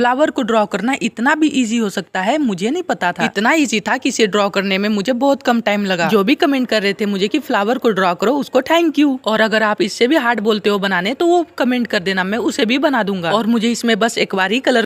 flower को draw करना इतना भी इजी हो सकता है मुझे नहीं पता था इतना इजी था कि इसे ड्रॉ करने में मुझे बहुत कम टाइम लगा जो भी कमेंट कर रहे थे मुझे कि फ्लावर को ड्रॉ करो उसको थैंक यू और अगर आप इससे भी हार्ड बोलते हो बनाने तो वो कमेंट कर देना मैं उसे भी बना दूंगा और मुझे इसमें बस एक बार ही कलर